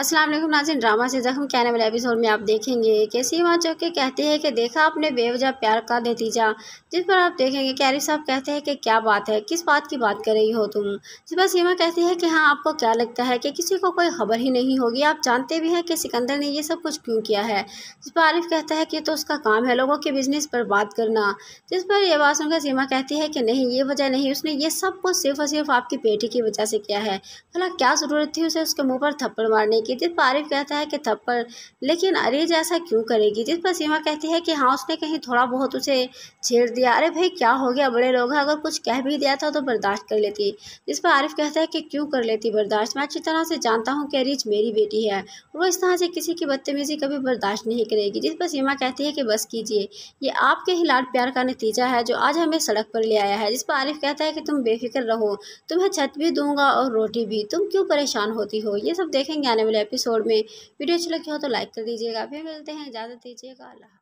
अस्सलाम वालेकुम नाजिन ड्रामा से जख्म के आने वाले एपिसोड में आप देखेंगे कि सीमा चौके कहते हैं कि देखा आपने बेवजह प्यार का नतीजा जिस पर आप देखेंगे कैरिफ साहब कहते हैं कि क्या बात है किस बात की बात कर रही हो तुम जिस पर सीमा कहती है कि हाँ आपको क्या लगता है कि किसी को कोई खबर ही नहीं होगी आप जानते भी हैं कि सिकंदर ने यह सब कुछ क्यों किया है जिस पर आरिफ कहता है कि तो उसका काम है लोगों के बिजनेस पर बात करना जिस पर यह बात सुनकर सीमा कहती है कि नहीं ये वजह नहीं उसने ये सब कुछ सिर्फ और सिर्फ आपकी बेटी की वजह से किया है भला क्या ज़रूरत थी उसे उसके मुँह पर थप्पड़ मारने करेगी जिस पर आरिफ कहता है कि थप्पड़ लेकिन अरेज ऐसा क्यों करेगी जिस पर सीमा कहती है कि हाँ उसने कहीं थोड़ा बहुत उसे छेड़ दिया अरे भाई क्या हो गया बड़े लोग हैं अगर कुछ कह भी दिया था तो बर्दाश्त कर लेती जिस पर आरिफ कहता है कि क्यों कर लेती बर्दाश्त मैं अच्छी तरह से जानता हूँ कि अरीज मेरी बेटी है वो इस तरह से किसी की बदतमीज़ी कभी बर्दाश्त नहीं करेगी जिस पर सीमा कहती है कि बस कीजिए ये आपके ही लाड प्यार का नतीजा है जो आज हमें सड़क पर ले आया है जिस पर आरिफ कहता है कि तुम बेफिक्र रहो तुम्हें छत भी दूंगा और रोटी भी तुम क्यों परेशान होती हो ये सब देखेंगे आने वाले एपिसोड में वीडियो अच्छी लगी हो तो लाइक कर दीजिएगा फिर मिलते हैं इजाज़त दीजिएगा अल्लाह